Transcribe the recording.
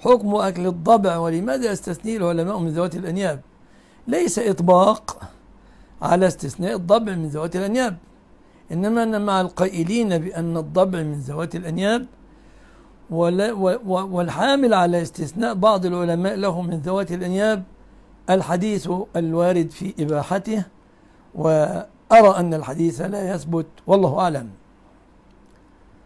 حكم أكل الضبع ولماذا يستثنيه العلماء من ذوات الأنياب ليس إطباق على استثناء الضبع من ذوات الأنياب إنما أنا مع القائلين بأن الضبع من ذوات الأنياب والحامل على استثناء بعض العلماء له من ذوات الأنياب الحديث الوارد في إباحته وأرى أن الحديث لا يثبت والله أعلم